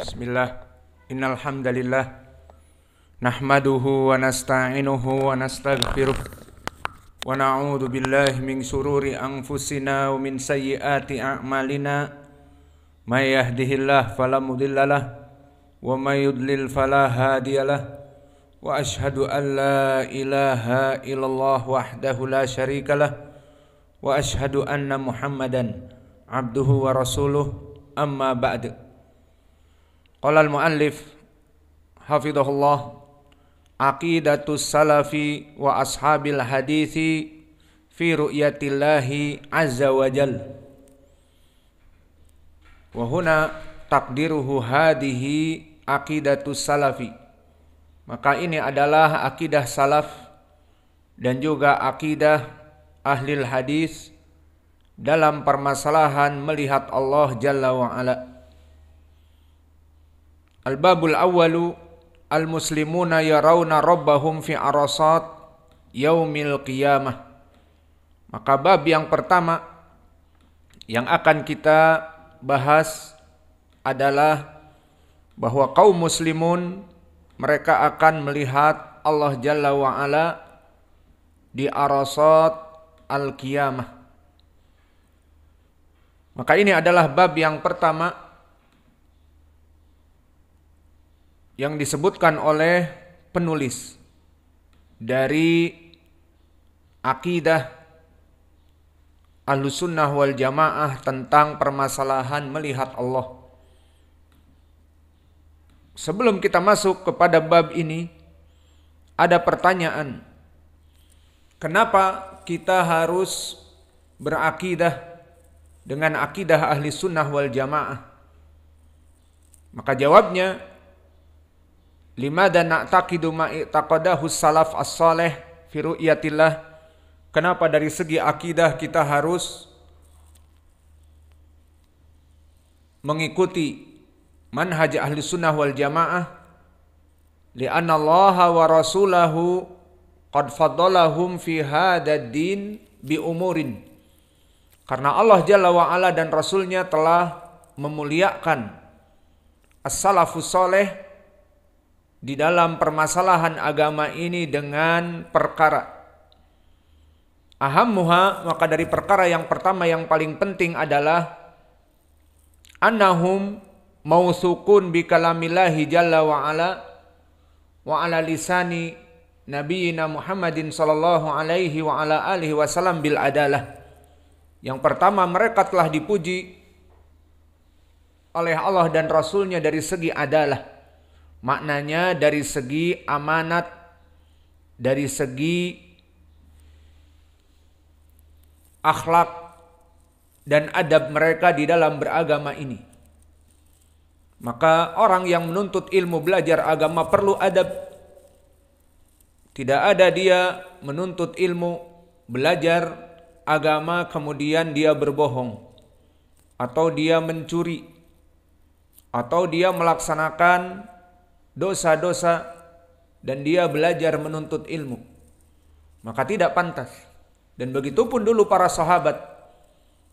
Bismillah. Innal hamdalillah nahmaduhu wa nasta'inuhu wa nastaghfiruh wa na'udzu billahi min sururi anfusina wa min sayyiati a'malina may yahdihillahu fala wa may yudlil fala hadiyalah wa ashhadu an la ilaha illallah wahdahu la syarikalah wa ashhadu anna muhammadan abduhu wa rasuluh amma ba'du Qala al-muallif hafizahullah aqidatus salafi wa ashabil hadithi fi ru'yatillahi azza wa jal. Wa huna takdiruhu hadihi aqidatus salafi. Maka ini adalah akidah salaf dan juga akidah ahli hadis dalam permasalahan melihat Allah Jalla ala Al-babul Awalu al-muslimuna yarawna rabbahum fi arasat yaumil qiyamah. Maka bab yang pertama yang akan kita bahas adalah bahwa kaum muslimun mereka akan melihat Allah Jalla wa'ala di arasat al-qiyamah. Maka ini adalah bab yang pertama yang disebutkan oleh penulis dari akidah Sunnah wal Jamaah tentang permasalahan melihat Allah. Sebelum kita masuk kepada bab ini, ada pertanyaan. Kenapa kita harus berakidah dengan akidah ahli sunnah wal jamaah? Maka jawabnya, Lima dan na'taqidu ma'i'taqadahu salaf as-saleh firu iatilah Kenapa dari segi akidah kita harus mengikuti manhaj ahli sunnah wal jamaah li'anna Allah wa rasulahu qad faddalahum fi hadad din bi umurin karena Allah Jalla wa ala dan Rasulnya telah memuliakan as-salafus soleh di dalam permasalahan agama ini dengan perkara. Ahammuha maka dari perkara yang pertama yang paling penting adalah annahum mausukun bi kalamillahi jalla wa ala wa ala lisani nabiyina Muhammadin sallallahu alaihi wa ala alihi wasallam bil adalah. Yang pertama mereka telah dipuji oleh Allah dan Rasulnya dari segi adalah Maknanya dari segi amanat, dari segi akhlak dan adab mereka di dalam beragama ini. Maka orang yang menuntut ilmu belajar agama perlu adab. Tidak ada dia menuntut ilmu belajar agama kemudian dia berbohong atau dia mencuri atau dia melaksanakan dosa-dosa dan dia belajar menuntut ilmu. Maka tidak pantas. Dan begitu pun dulu para sahabat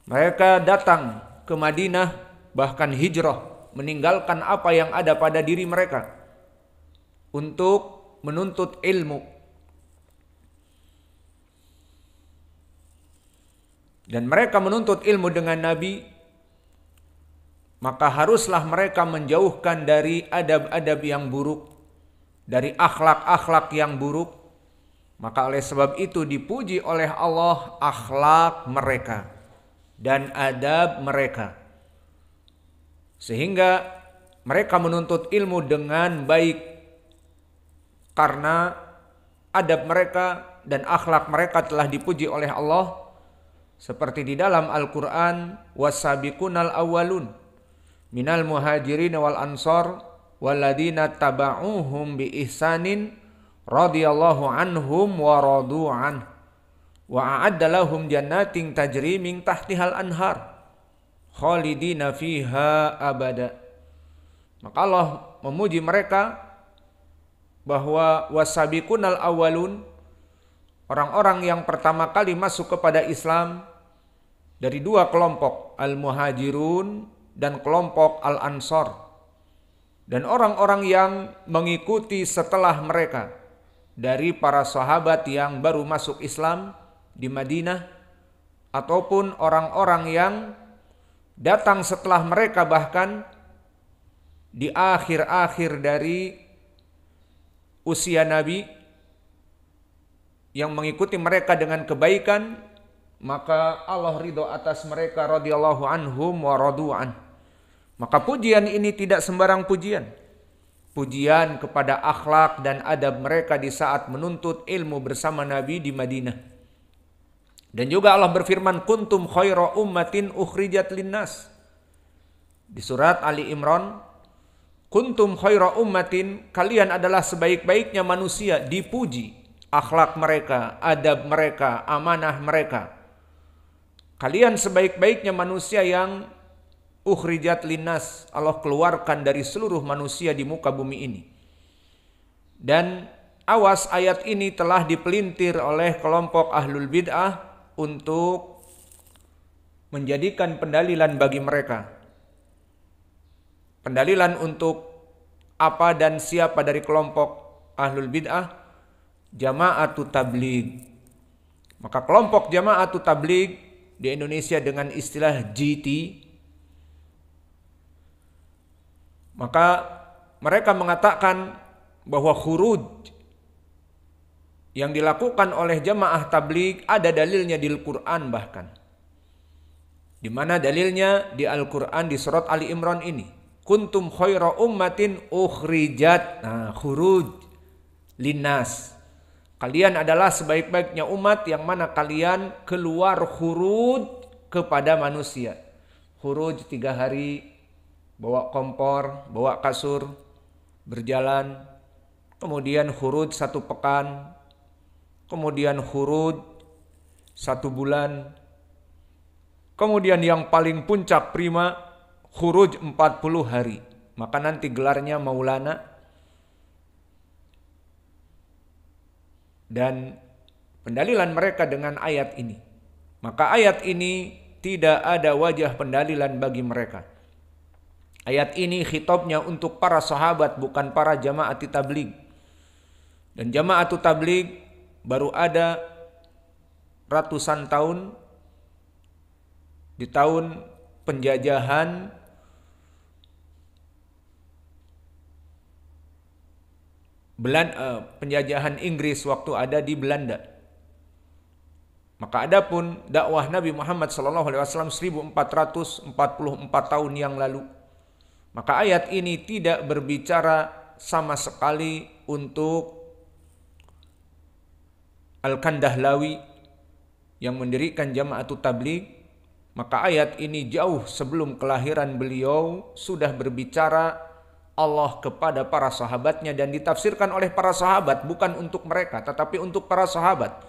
mereka datang ke Madinah bahkan hijrah meninggalkan apa yang ada pada diri mereka untuk menuntut ilmu. Dan mereka menuntut ilmu dengan Nabi maka haruslah mereka menjauhkan dari adab-adab yang buruk, dari akhlak-akhlak yang buruk. Maka oleh sebab itu dipuji oleh Allah akhlak mereka dan adab mereka. Sehingga mereka menuntut ilmu dengan baik karena adab mereka dan akhlak mereka telah dipuji oleh Allah seperti di dalam Al-Qur'an wasabiqunal awwalun minal muhajirin wal ansor waladina taba'uhum bi ihsanin radhiyallahu anhum wa radu an wa a'adda jannatin tajri min tahtihal anhar khalidina fiha abada maka Allah memuji mereka bahwa wasabiqunal awalun orang-orang yang pertama kali masuk kepada Islam dari dua kelompok al-muhajirun dan kelompok Al-Ansor dan orang-orang yang mengikuti setelah mereka dari para sahabat yang baru masuk Islam di Madinah ataupun orang-orang yang datang setelah mereka bahkan di akhir-akhir dari usia Nabi yang mengikuti mereka dengan kebaikan maka Allah ridho atas mereka radhiyallahu anhum wa radu'an. Maka pujian ini tidak sembarang pujian. Pujian kepada akhlak dan adab mereka di saat menuntut ilmu bersama Nabi di Madinah. Dan juga Allah berfirman kuntum khaira ummatin ukhrijat linnas. Di surat Ali Imran, kuntum khaira ummatin, kalian adalah sebaik-baiknya manusia, dipuji akhlak mereka, adab mereka, amanah mereka. Kalian sebaik-baiknya manusia yang ukhrijat linas Allah keluarkan dari seluruh manusia di muka bumi ini. Dan awas ayat ini telah dipelintir oleh kelompok ahlul bid'ah untuk menjadikan pendalilan bagi mereka. Pendalilan untuk apa dan siapa dari kelompok ahlul bid'ah jamaatu tabligh. Maka kelompok jamaatu tabligh di Indonesia dengan istilah GT Maka mereka mengatakan bahwa khuruj yang dilakukan oleh jemaah tabligh ada dalilnya di Al-Qur'an bahkan. Di mana dalilnya di Al-Qur'an di surat Ali Imran ini. Kuntum khaira ummatin ukhrijat. Nah, khuruj linas. Kalian adalah sebaik-baiknya umat yang mana kalian keluar khuruj kepada manusia. Khuruj tiga hari bawa kompor, bawa kasur, berjalan, kemudian hurud satu pekan, kemudian hurud satu bulan, kemudian yang paling puncak prima huruj 40 hari. Maka nanti gelarnya Maulana dan pendalilan mereka dengan ayat ini. Maka ayat ini tidak ada wajah pendalilan bagi mereka Ayat ini khitabnya untuk para sahabat bukan para jamaah tabligh. Dan jamaah tabligh baru ada ratusan tahun di tahun penjajahan Belan, eh, penjajahan Inggris waktu ada di Belanda. Maka adapun dakwah Nabi Muhammad SAW 1444 tahun yang lalu maka ayat ini tidak berbicara sama sekali untuk Al-Kandahlawi yang mendirikan Jamaatul Tabligh. Maka ayat ini jauh sebelum kelahiran beliau sudah berbicara Allah kepada para sahabatnya dan ditafsirkan oleh para sahabat bukan untuk mereka tetapi untuk para sahabat.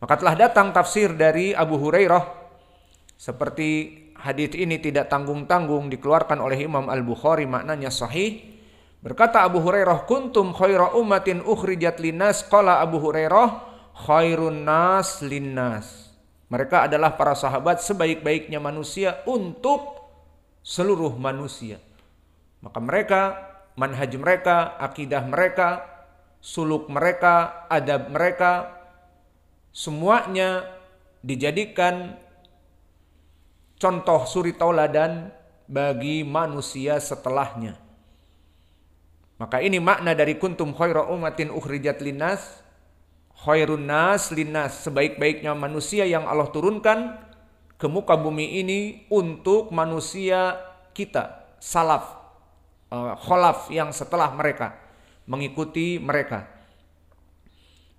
Maka telah datang tafsir dari Abu Hurairah seperti hadis ini tidak tanggung-tanggung dikeluarkan oleh Imam Al-Bukhari maknanya sahih. Berkata Abu Hurairah, "Kuntum khaira ummatin ukhrijat linnas." Qala Abu Hurairah, "Khairun nas linnas." Mereka adalah para sahabat sebaik-baiknya manusia untuk seluruh manusia. Maka mereka, manhaj mereka, akidah mereka, suluk mereka, adab mereka semuanya dijadikan contoh suri tauladan bagi manusia setelahnya. Maka ini makna dari kuntum khaira umatin ukhrijat linnas khairun nas linnas sebaik-baiknya manusia yang Allah turunkan ke muka bumi ini untuk manusia kita salaf eh, kholaf yang setelah mereka mengikuti mereka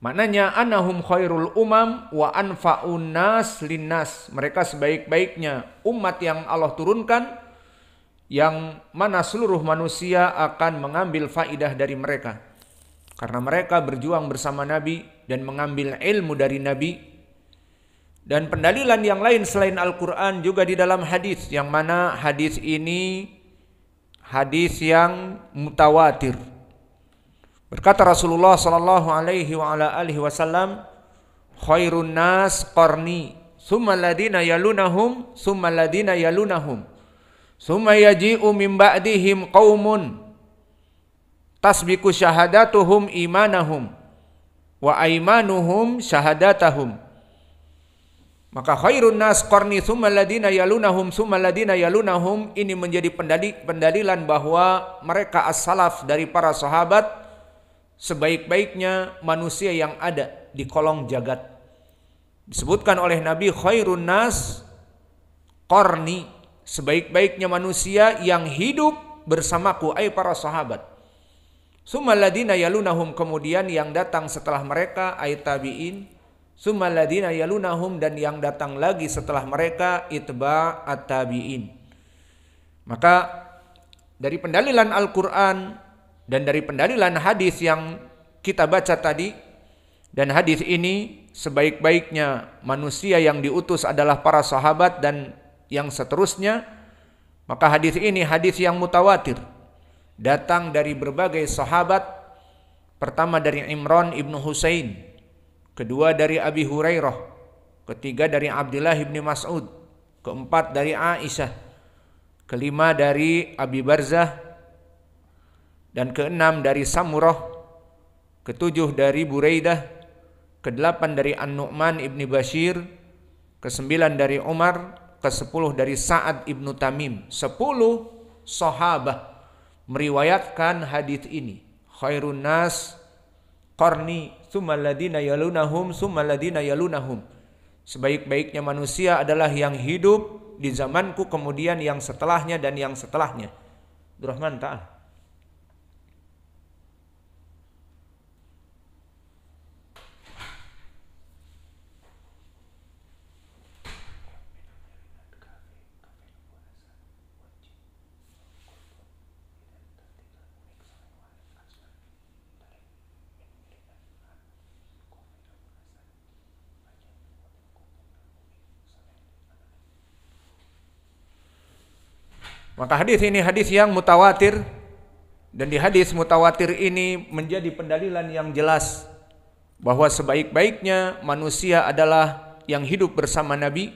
Maknanya anahum khairul umam wa anfa'un nas linnas. Mereka sebaik-baiknya umat yang Allah turunkan yang mana seluruh manusia akan mengambil faidah dari mereka. Karena mereka berjuang bersama Nabi dan mengambil ilmu dari Nabi. Dan pendalilan yang lain selain Al-Quran juga di dalam hadis. Yang mana hadis ini hadis yang mutawatir Berkata Rasulullah sallallahu alaihi wa ala alihi wasallam, "Khairun nas qarni, summa ladina yalunahum, summa ladina yalunahum." Summa yaji'u min ba'dihim qaumun tasbiku syahadatuhum imanahum wa aimanuhum syahadatahum. Maka khairun nas qarni summa ladina yalunahum summa ladina yalunahum ini menjadi pendali, pendalilan bahwa mereka as-salaf dari para sahabat sebaik-baiknya manusia yang ada di kolong jagat. Disebutkan oleh Nabi khairun nas korni sebaik-baiknya manusia yang hidup bersamaku ay para sahabat. Sumaladina yalunahum kemudian yang datang setelah mereka ay tabiin. Sumaladina yalunahum dan yang datang lagi setelah mereka itba at tabiin. Maka dari pendalilan Al-Quran dan dari pendalilan hadis yang kita baca tadi dan hadis ini sebaik-baiknya manusia yang diutus adalah para sahabat dan yang seterusnya maka hadis ini hadis yang mutawatir datang dari berbagai sahabat pertama dari Imran ibnu Husain kedua dari Abi Hurairah ketiga dari Abdullah ibni Mas'ud keempat dari Aisyah kelima dari Abi Barzah dan keenam dari Samurah, ketujuh dari Buraidah, kedelapan dari An-Nu'man ibni Bashir, kesembilan dari Umar, kesepuluh dari Sa'ad ibnu Tamim. Sepuluh sahabah meriwayatkan hadis ini. Khairun nas qarni thumma yalunahum thumma yalunahum. Sebaik-baiknya manusia adalah yang hidup di zamanku kemudian yang setelahnya dan yang setelahnya. Abdurrahman Ta'ala Maka hadis ini hadis yang mutawatir dan di hadis mutawatir ini menjadi pendalilan yang jelas bahwa sebaik-baiknya manusia adalah yang hidup bersama Nabi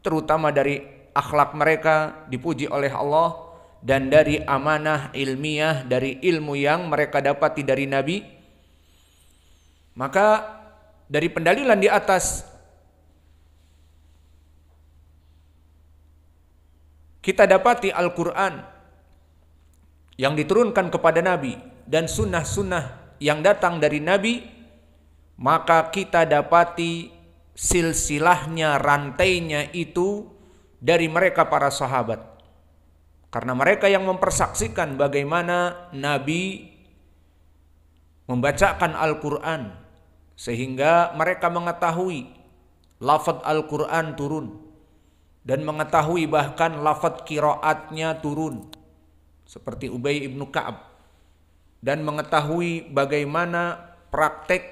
terutama dari akhlak mereka dipuji oleh Allah dan dari amanah ilmiah dari ilmu yang mereka dapati dari Nabi maka dari pendalilan di atas kita dapati Al-Quran yang diturunkan kepada Nabi dan sunnah-sunnah yang datang dari Nabi, maka kita dapati silsilahnya, rantainya itu dari mereka para sahabat. Karena mereka yang mempersaksikan bagaimana Nabi membacakan Al-Quran. Sehingga mereka mengetahui lafad Al-Quran turun dan mengetahui bahkan lafat kiroatnya turun seperti Ubay ibnu Kaab dan mengetahui bagaimana praktek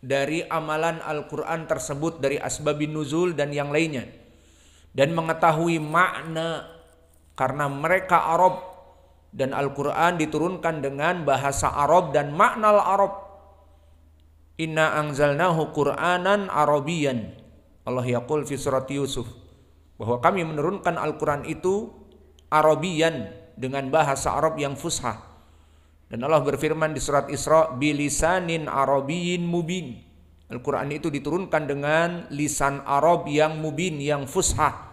dari amalan Al-Quran tersebut dari asbabin nuzul dan yang lainnya dan mengetahui makna karena mereka Arab dan Al-Quran diturunkan dengan bahasa Arab dan makna Arab Inna anzalnahu Qur'anan Arabian Allah yaqul fi surat Yusuf bahwa kami menurunkan Al-Quran itu Arabian dengan bahasa Arab yang fushah. Dan Allah berfirman di surat Isra, bilisanin Arabiyin mubin. Al-Quran itu diturunkan dengan lisan Arab yang mubin, yang fushah.